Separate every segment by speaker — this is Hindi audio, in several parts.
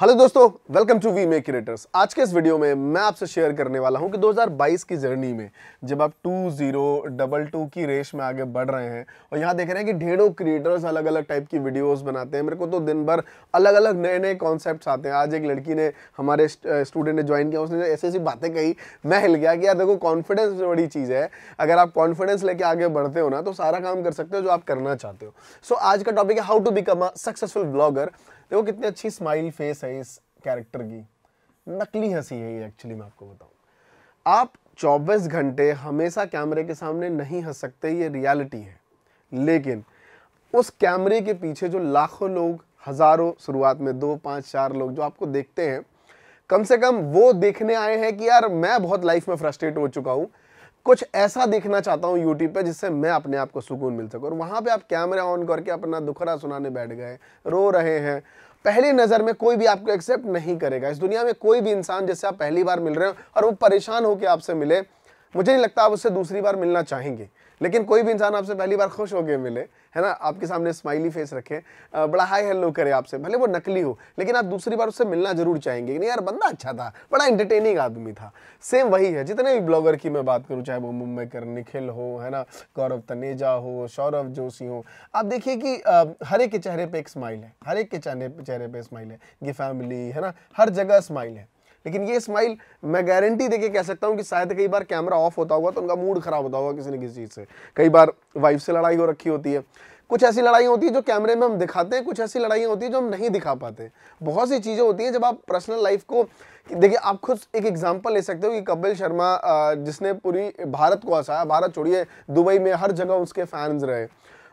Speaker 1: हेलो दोस्तों welcome to we may creators आज के इस वीडियो में मैं आपसे शेयर करने वाला हूं कि 2022 की जर्नी में जब आप टू जीरो डबल टू की रेस में आगे बढ़ रहे हैं और यहां देख रहे हैं कि ढेरों क्रिएटर्स अलग अलग टाइप की वीडियोस बनाते हैं मेरे को तो दिन भर अलग अलग नए नए कॉन्सेप्ट आते हैं आज एक लड़की ने हमारे स्टूडेंट ने ज्वाइन किया उसने ऐसी ऐसी बातें कही मैं हिल गया कि यार देखो कॉन्फिडेंस तो बड़ी चीज़ है अगर आप कॉन्फिडेंस लेके आगे बढ़ते हो ना तो सारा काम कर सकते हो जो आप करना चाहते हो सो so, आज का टॉपिक है how to become a successful blogger देखो कितनी अच्छी स्माइल फेस है इस कैरेक्टर की नकली हंसी है ये एक्चुअली मैं आपको बताऊं आप 24 घंटे हमेशा कैमरे के सामने नहीं हंस सकते ये रियलिटी है लेकिन उस कैमरे के पीछे जो लाखों लोग हज़ारों शुरुआत में दो पांच चार लोग जो आपको देखते हैं कम से कम वो देखने आए हैं कि यार मैं बहुत लाइफ में फ्रस्ट्रेट हो चुका हूं कुछ ऐसा देखना चाहता हूँ यूट्यूब पे जिससे मैं अपने आप को सुकून मिल सकूँ और वहाँ पे आप कैमरा ऑन करके अपना दुखरा सुनाने बैठ गए रो रहे हैं पहली नज़र में कोई भी आपको एक्सेप्ट नहीं करेगा इस दुनिया में कोई भी इंसान जिससे आप पहली बार मिल रहे हो और वो परेशान होकर आपसे मिले मुझे नहीं लगता आप उससे दूसरी बार मिलना चाहेंगे लेकिन कोई भी इंसान आपसे पहली बार खुश होकर मिले है ना आपके सामने स्माइली फेस रखे बड़ा हाई हेलो करे आपसे भले वो नकली हो लेकिन आप दूसरी बार उससे मिलना जरूर चाहेंगे नहीं यार बंदा अच्छा था बड़ा इंटरटेनिंग आदमी था सेम वही है जितने भी ब्लॉगर की मैं बात करूँ चाहे वो मुंबई कर निखिल हो है ना गौरव तनेजा हो सौरभ जोशी हो आप देखिए कि हर एक के चेहरे पर एक स्माइल है हर एक के चेहरे पर स्माइल है ये फैमिली है ना हर जगह स्माइल है लेकिन ये स्माइल मैं गारंटी देके कह सकता हूँ कि शायद कई बार कैमरा ऑफ होता होगा तो उनका मूड खराब होता होगा किसी न किसी चीज़ से कई बार वाइफ से लड़ाई हो रखी होती है कुछ ऐसी लड़ाई होती है जो कैमरे में हम दिखाते हैं कुछ ऐसी लड़ाइयाँ होती है जो हम नहीं दिखा पाते बहुत सी चीज़ें होती हैं जब आप पर्सनल लाइफ को देखिए आप खुद एक एग्जांपल ले सकते हो कि कपिल शर्मा जिसने पूरी भारत को हंसाया भारत छोड़िए दुबई में हर जगह उसके फैंस रहे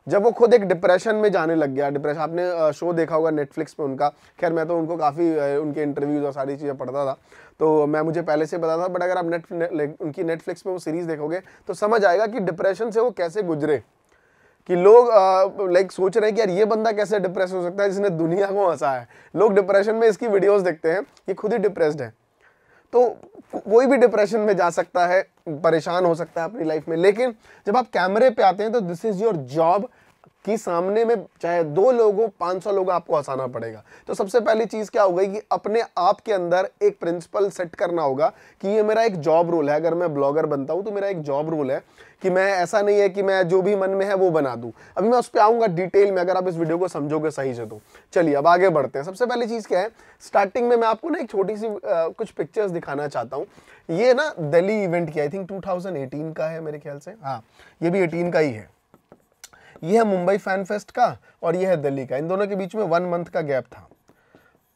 Speaker 1: जब वो खुद एक डिप्रेशन में जाने लग गया डिप्रेशन आपने शो देखा होगा नेटफ्लिक्स पे उनका खैर मैं तो उनको काफ़ी उनके इंटरव्यूज़ और सारी चीज़ें पढ़ता था तो मैं मुझे पहले से पता था बट अगर आप नेट उनकी नेटफ्लिक्स पर वो सीरीज़ देखोगे तो समझ आएगा कि डिप्रेशन से वो कैसे गुजरे कि लोग लाइक सोच रहे हैं कि यार ये बंदा कैसे डिप्रेस हो सकता है जिसने दुनिया को हंसा है लोग डिप्रेशन में इसकी वीडियोस देखते हैं ये खुद ही डिप्रेस्ड है तो कोई भी डिप्रेशन में जा सकता है परेशान हो सकता है अपनी लाइफ में लेकिन जब आप कैमरे पे आते हैं तो दिस इज़ योर जॉब कि सामने में चाहे दो लोगों पाँच सौ लोग आपको हंसाना पड़ेगा तो सबसे पहली चीज़ क्या हो गई कि अपने आप के अंदर एक प्रिंसिपल सेट करना होगा कि ये मेरा एक जॉब रोल है अगर मैं ब्लॉगर बनता हूँ तो मेरा एक जॉब रोल है कि मैं ऐसा नहीं है कि मैं जो भी मन में है वो बना दूँ अभी मैं उस पर आऊँगा डिटेल में अगर आप इस वीडियो को समझोगे सही से तो चलिए अब आगे बढ़ते हैं सबसे पहली चीज़ क्या है स्टार्टिंग में मैं आपको ना एक छोटी सी आ, कुछ पिक्चर्स दिखाना चाहता हूँ ये ना दिल्ली इवेंट की आई थिंक टू का है मेरे ख्याल से हाँ ये भी एटीन का ही है ये है मुंबई फैन फेस्ट का और ये है दिल्ली का इन दोनों के बीच में वन मंथ का गैप था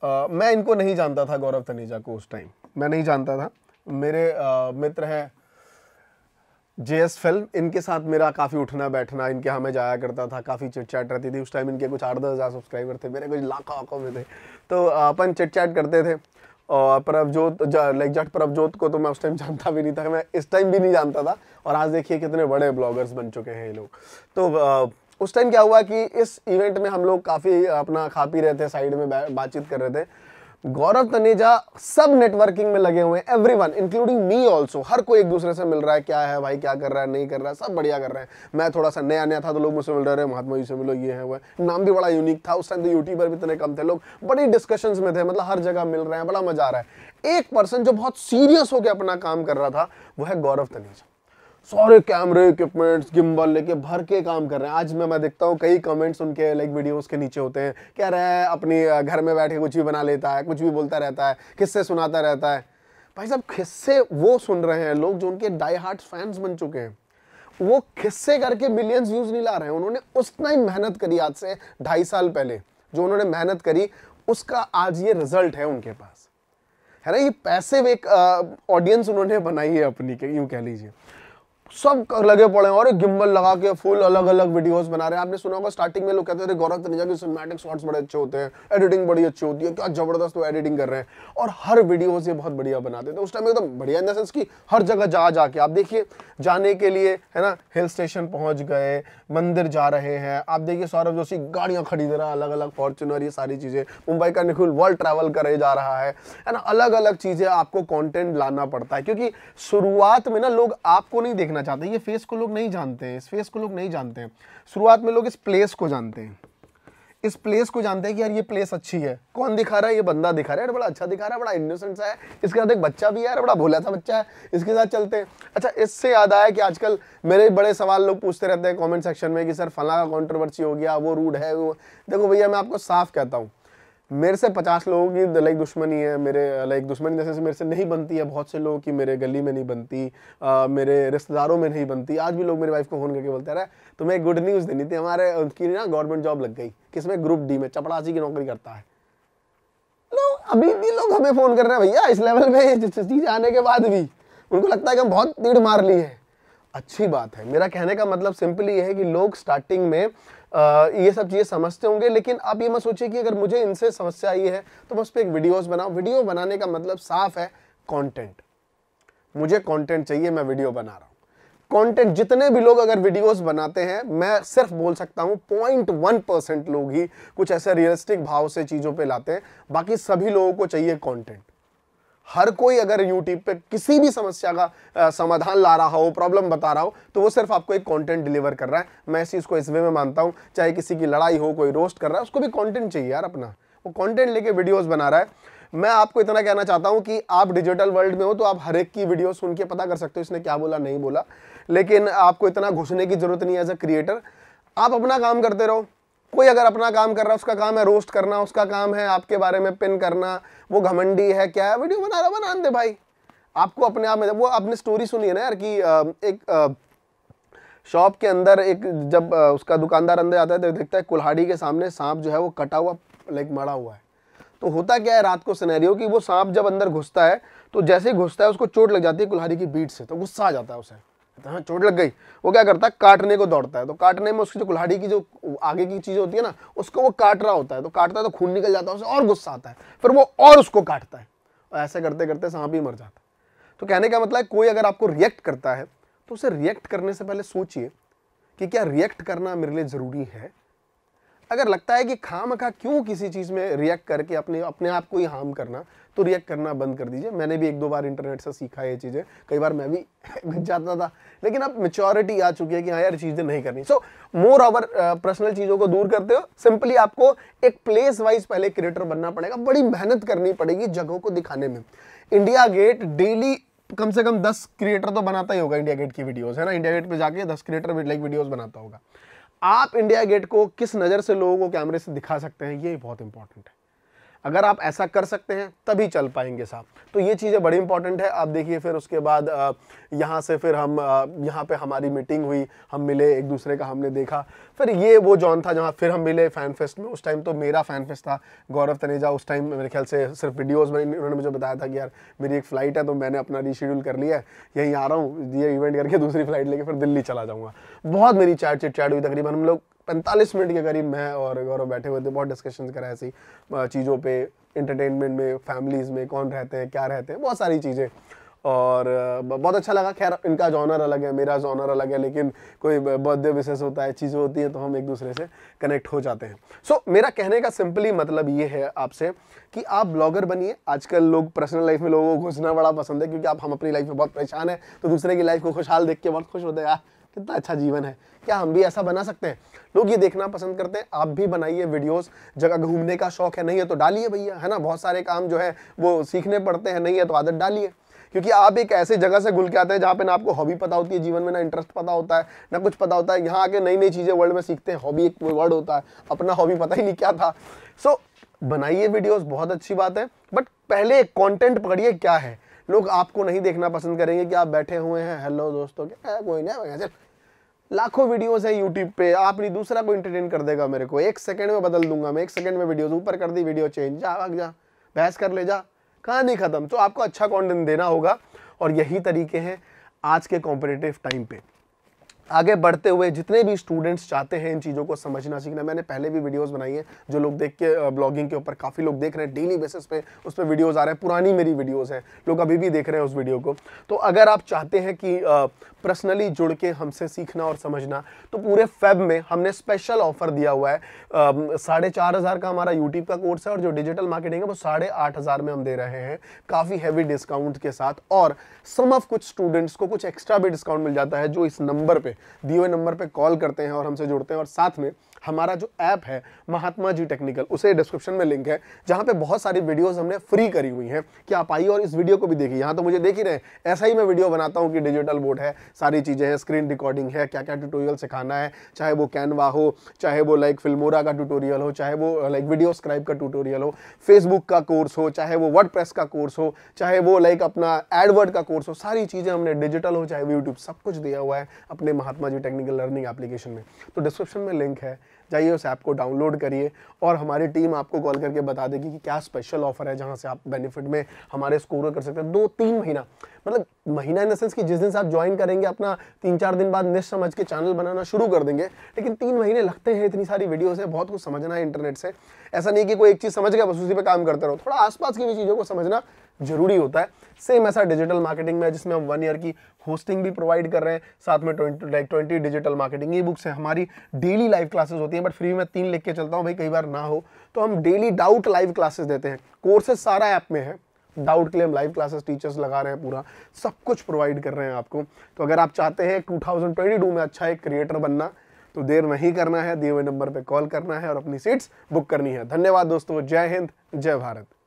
Speaker 1: आ, मैं इनको नहीं जानता था गौरव तनेजा को उस टाइम मैं नहीं जानता था मेरे आ, मित्र हैं जे एस फिल्म इनके साथ मेरा काफ़ी उठना बैठना इनके यहाँ मैं जाया करता था काफ़ी चिट चैट रहती थी उस टाइम इनके कुछ आठ दस हज़ार सब्सक्राइबर थे मेरे कुछ लाखों आंखों में थे तो अपन चिट चैट करते थे और प्रभजोत लाइक जट प्रभजोत को तो मैं उस टाइम जानता भी नहीं था मैं इस टाइम भी नहीं जानता था और आज देखिए कितने बड़े ब्लॉगर्स बन चुके हैं ये लोग तो उस टाइम क्या हुआ कि इस इवेंट में हम लोग काफ़ी अपना खा पी रहे थे साइड में बातचीत कर रहे थे गौरव तनेजा सब नेटवर्किंग में लगे हुए everyone including me also हर कोई एक दूसरे से मिल रहा है क्या है भाई क्या कर रहा है नहीं कर रहा है सब बढ़िया कर रहे हैं मैं थोड़ा सा नया नया था तो लोग मुझसे मिल रहे हैं महात्मा जी से मिलो ये है वो नाम भी बड़ा यूनिक था उस टाइम तो यूट्यूबर भी इतने कम थे लोग बड़ी डिस्कशन में थे मतलब हर जगह मिल रहे हैं बड़ा मजा आ रहा है एक पर्सन जो बहुत सीरियस होकर अपना काम कर रहा था वो है गौरव तनेजा सारे कैमरे इक्विपमेंट्स गिम्बल लेके भर के काम कर रहे हैं आज मैं मैं देखता हूँ कई कमेंट्स उनके लाइक वीडियोस के नीचे होते हैं कह रहे हैं अपनी घर में बैठे कुछ भी बना लेता है कुछ भी बोलता रहता है किस्से सुनाता रहता है भाई साहब किससे वो सुन रहे हैं लोग जो उनके डाई हार्ट फैंस बन चुके हैं वो किससे करके मिलियंस व्यूज़ नहीं ला रहे हैं उन्होंने उतना ही मेहनत करी आज से ढाई साल पहले जो उन्होंने मेहनत करी उसका आज ये रिजल्ट है उनके पास है ना ये पैसे एक ऑडियंस उन्होंने बनाई है अपनी यूँ कह लीजिए सब लगे पड़े और गिम्बल लगा के फुल अलग अलग वीडियोस बना रहे हैं आपने सुना होगा स्टार्टिंग में लोग कहते थे गौरव तनिजा के सिनेमैटिक शॉट्स बड़े अच्छे होते हैं एडिटिंग बड़ी अच्छी होती है क्या जबरदस्त वो एडिटिंग कर रहे हैं और हर वीडियो ये बहुत बढ़िया बनाते थे तो उस टाइम एकदम बढ़िया इन देंस की हर जगह जा जाके आप देखिए जाने के लिए है ना हिल स्टेशन पहुँच गए मंदिर जा रहे हैं आप देखिए सौरभ जोशी गाड़ियाँ खरीद रहा अलग अलग फॉर्चुनर ये सारी चीज़ें मुंबई का निखुल वर्ल्ड ट्रैवल करे जा रहा है ना अलग अलग चीज़ें आपको कॉन्टेंट लाना पड़ता है क्योंकि शुरुआत में ना लोग आपको नहीं देखना करना चाहते हैं ये फेस को लोग नहीं जानते हैं इस फेस को लोग नहीं जानते हैं शुरुआत में लोग इस प्लेस को जानते हैं इस प्लेस को जानते हैं कि यार ये प्लेस अच्छी है कौन दिखा रहा है ये बंदा दिखा रहा है बड़ा अच्छा दिखा रहा है बड़ा इनोसेंट सा है इसके साथ एक बच्चा भी है यार बड़ा भोला सा बच्चा है इसके साथ चलते हैं अच्छा इससे याद आया कि आजकल मेरे बड़े सवाल लोग पूछते रहते हैं कमेंट सेक्शन में कि सर फला का कॉन्ट्रोवर्सी हो गया वो रूड है वो देखो भैया मैं आपको साफ कहता हूँ मेरे से पचास लोगों की लाइक दुश्मनी है मेरे लाइक दुश्मनी जैसे मेरे से नहीं बनती है बहुत से लोगों की मेरे गली में नहीं बनती आ, मेरे रिश्तेदारों में नहीं बनती आज भी लोग मेरी वाइफ को फ़ोन करके बोलते रहे तो मैं गुड न्यूज़ देनी थी हमारे उनकी ना गवर्नमेंट जॉब लग गई किसमें ग्रुप डी में चपड़ासी की नौकरी करता है लोग तो अभी भी लोग हमें फ़ोन कर रहे हैं भैया इस लेवल में चीज़ आने के बाद भी उनको लगता है कि हम बहुत तीड़ मार ली है अच्छी बात है मेरा कहने का मतलब सिंपली ये है कि लोग स्टार्टिंग में आ, ये सब चीज़ें समझते होंगे लेकिन आप ये मत सोचिए कि अगर मुझे इनसे समस्या आई है तो मैं उस पर एक वीडियोस बनाऊँ वीडियो बनाने का मतलब साफ है कंटेंट मुझे कंटेंट चाहिए मैं वीडियो बना रहा हूँ कंटेंट जितने भी लोग अगर वीडियोज बनाते हैं मैं सिर्फ बोल सकता हूँ पॉइंट वन परसेंट लोग ही कुछ ऐसे रियलिस्टिक भाव से चीज़ों पर लाते हैं बाकी सभी लोगों को चाहिए कॉन्टेंट हर कोई अगर यूट्यूब पे किसी भी समस्या का आ, समाधान ला रहा हो प्रॉब्लम बता रहा हो तो वो सिर्फ आपको एक कंटेंट डिलीवर कर रहा है मैं इस चीज़ को इस वे में मानता हूँ चाहे किसी की लड़ाई हो कोई रोस्ट कर रहा है उसको भी कॉन्टेंट चाहिए यार अपना वो कॉन्टेंट लेके वीडियोज़ बना रहा है मैं आपको इतना कहना चाहता हूँ कि आप डिजिटल वर्ल्ड में हो तो आप हर एक की वीडियो सुन के पता कर सकते हो इसने क्या बोला नहीं बोला लेकिन आपको इतना घुसने की ज़रूरत नहीं है एज अ क्रिएटर आप अपना काम करते रहो कोई अगर अपना काम कर रहा है उसका काम है रोस्ट करना उसका काम है आपके बारे में पिन करना वो घमंडी है क्या है वीडियो बना रहा बना दे भाई आपको अपने आप में वो आपने स्टोरी सुनी है ना यार कि एक शॉप के अंदर एक जब उसका दुकानदार अंदर आता है तो देखता है कुल्हाड़ी के सामने सांप जो है वो कटा हुआ लाइक मरा हुआ है तो होता क्या है रात को सिनेरियो कि वो सांप जब अंदर घुसता है तो जैसे ही घुसता है उसको चोट लग जाती है कुल्हाड़ी की बीट से तो गुस्सा आ जाता है उसे तो हाँ चोट लग गई वो क्या करता है काटने को दौड़ता है तो काटने में उसकी जो कुल्हाड़ी की जो आगे की चीज़ होती है ना उसको वो काट रहा होता है तो काटता है तो खून निकल जाता है उसे और गुस्सा आता है फिर वो और उसको काटता है और तो ऐसे करते करते सांप ही मर जाता है तो कहने का मतलब है कोई अगर आपको रिएक्ट करता है तो उसे रिएक्ट करने से पहले सोचिए कि क्या रिएक्ट करना मेरे लिए ज़रूरी है अगर लगता है कि खाम खा क्यों किसी चीज़ में रिएक्ट करके अपने अपने आप को ही हार्म करना तो रिएक्ट करना बंद कर दीजिए मैंने भी एक दो बार इंटरनेट से सीखा ये चीज़ें कई बार मैं भी घट जाता था लेकिन अब मेच्योरिटी आ चुकी है कि हाँ यार चीज़ें नहीं करनी सो मोर ओवर पर्सनल चीज़ों को दूर करते हो सिंपली आपको एक प्लेस वाइज पहले क्रिएटर बनना पड़ेगा बड़ी मेहनत करनी पड़ेगी जगहों को दिखाने में इंडिया गेट डेली कम से कम दस क्रिएटर तो बनाता ही होगा इंडिया गेट की वीडियोस है ना इंडिया गेट पे जाके दस क्रिएटर लाइक वीडियोस बनाता होगा आप इंडिया गेट को किस नज़र से लोगों को कैमरे से दिखा सकते हैं ये बहुत इंपॉर्टेंट है अगर आप ऐसा कर सकते हैं तभी चल पाएंगे साहब तो ये चीज़ें बड़ी इंपॉर्टेंट है आप देखिए फिर उसके बाद यहाँ से फिर हम यहाँ पे हमारी मीटिंग हुई हम मिले एक दूसरे का हमने देखा फिर ये वो जॉन था जहाँ फिर हम मिले फ़ैन फेस्ट में उस टाइम तो मेरा फ़ैन फेस्ट था गौरव तनेजा उस टाइम मेरे ख्याल से सिर्फ वीडियोज़ में उन्होंने मुझे बताया था कि यार मेरी एक फ़्लाइट है तो मैंने अपना रीशेड्यूल कर लिया है यहीं आ रहा हूँ ये इवेंट करके दूसरी फ्लाइट लेके फिर दिल्ली चला जाऊँगा बहुत मेरी चैट चिट चैट हुई तकरीबन हम लोग पैंतालीस मिनट के करीब मैं और गौरव बैठे हुए थे बहुत डिस्कशन करा ऐसी चीज़ों पे इंटरटेनमेंट में फैमिलीज़ में कौन रहते हैं क्या रहते हैं बहुत सारी चीज़ें और बहुत अच्छा लगा खैर इनका जॉनर अलग है मेरा जॉनर अलग है लेकिन कोई बर्थडे विशेष होता है चीज़ें होती हैं तो हम एक दूसरे से कनेक्ट हो जाते हैं सो so, मेरा कहने का सिंपली मतलब ये है आपसे कि आप ब्लॉगर बनिए आजकल लोग पर्सनल लाइफ में लोगों को घुसना बड़ा पसंद है क्योंकि आप हम अपनी लाइफ में बहुत परेशान हैं तो दूसरे की लाइफ को खुशहाल देख के बहुत खुश होते हैं यार कितना अच्छा जीवन है क्या हम भी ऐसा बना सकते हैं लोग ये देखना पसंद करते हैं आप भी बनाइए वीडियोस जगह घूमने का शौक है नहीं है तो डालिए भैया है ना बहुत सारे काम जो है वो सीखने पड़ते हैं नहीं है तो आदत डालिए क्योंकि आप एक ऐसे जगह से घुल के आते हैं जहाँ पे ना आपको हॉबी पता होती है जीवन में ना इंटरेस्ट पता होता है ना कुछ पता होता है यहाँ आके नई नई चीज़ें वर्ल्ड में सीखते हैं हॉबी एक वर्ड होता है अपना हॉबी पता ही नहीं क्या था सो so, बनाइए वीडियोस बहुत अच्छी बात है बट पहले कंटेंट पकड़िए क्या है लोग आपको नहीं देखना पसंद करेंगे कि आप बैठे हुए हैं हेलो दोस्तों क्या कोई नहीं लाखों वीडियोस हैं यूट्यूब पे आप नहीं दूसरा को इंटरटेन कर देगा मेरे को एक सेकंड में बदल दूंगा मैं एक सेकंड में वीडियोस ऊपर कर दी वीडियो चेंज जा भाग जा बहस कर ले जा कहानी ख़त्म तो आपको अच्छा कॉन्टेंट देना होगा और यही तरीके हैं आज के कॉम्पिटेटिव टाइम पे आगे बढ़ते हुए जितने भी स्टूडेंट्स चाहते हैं इन चीज़ों को समझना सीखना मैंने पहले भी वीडियोस बनाई है जो लोग देख के ब्लॉगिंग के ऊपर काफ़ी लोग देख रहे हैं डेली बेसिस पे उस पर वीडियोज़ आ रहे हैं पुरानी मेरी वीडियोज़ हैं लोग अभी भी देख रहे हैं उस वीडियो को तो अगर आप चाहते हैं कि पर्सनली जुड़ के हमसे सीखना और समझना तो पूरे फेब में हमने स्पेशल ऑफर दिया हुआ है साढ़े चार हज़ार का हमारा यूट्यूब का कोर्स है और जो डिजिटल मार्केटिंग है वो साढ़े आठ हज़ार में हम दे रहे हैं काफ़ी हैवी डिस्काउंट के साथ और सम ऑफ कुछ स्टूडेंट्स को कुछ एक्स्ट्रा भी डिस्काउंट मिल जाता है जो इस नंबर पर दिए हुए नंबर पर कॉल करते हैं और हमसे जुड़ते हैं और साथ में हमारा जो ऐप है महात्मा जी टेक्निकल उसे डिस्क्रिप्शन में लिंक है जहाँ पे बहुत सारी वीडियोस हमने फ्री करी हुई हैं कि आप आइए और इस वीडियो को भी देखिए यहाँ तो मुझे देख ही रहे हैं ऐसा ही मैं वीडियो बनाता हूँ कि डिजिटल बोर्ड है सारी चीज़ें हैं स्क्रीन रिकॉर्डिंग है क्या क्या ट्यूटोरियल सिखाना है चाहे वो कैनवा हो चाहे वो लाइक फिल्मोरा का ट्यूटोरियल हो चाहे वो लाइक वीडियो स्क्राइब का ट्यूटोरियल हो फेसबुक का कोर्स हो चाहे वो वर्ड का कोर्स हो चाहे वो लाइक अपना एडवर्ड का कोर्स हो सारी चीज़ें हमने डिजिटल हो चाहे वो सब कुछ दिया हुआ है अपने Mahatma ji technical learning application में तो डिस्क्रिप्शन में लिंक है जाइए उस ऐप को डाउनलोड करिए और हमारी टीम आपको कॉल करके बता देगी कि क्या स्पेशल ऑफर है जहाँ से आप बेनिफिट में हमारे स्कोर कर सकते हैं दो तीन महीना मतलब महीना इन द सेंस कि जिस दिन से आप ज्वाइन करेंगे अपना तीन चार दिन बाद निश समझ के चैनल बनाना शुरू कर देंगे लेकिन तीन महीने लगते हैं इतनी सारी वीडियो है बहुत कुछ समझना है इंटरनेट से ऐसा नहीं कि कोई एक चीज़ समझ गया बस उसी पर काम करते रहो थोड़ा आसपास की भी चीज़ों को समझना जरूरी होता है सेम ऐसा डिजिटल मार्केटिंग में जिसमें हम वन ईयर की होस्टिंग भी प्रोवाइड कर रहे हैं साथ में twenty twenty digital marketing e books है हमारी डेली लाइव क्लासेस होती हैं बट फ्री में तीन लिख के चलता हूँ भाई कई बार ना हो तो हम डेली डाउट लाइव क्लासेस देते हैं कोर्सेज सारा ऐप में है doubt claim live classes teachers लगा रहे हैं पूरा सब कुछ प्रोवाइड कर रहे हैं आपको तो अगर आप चाहते हैं टू टू में अच्छा एक क्रिएटर बनना तो देर नहीं करना है दिए हुए नंबर पर कॉल करना है और अपनी सीट्स बुक करनी है धन्यवाद दोस्तों जय हिंद जय भारत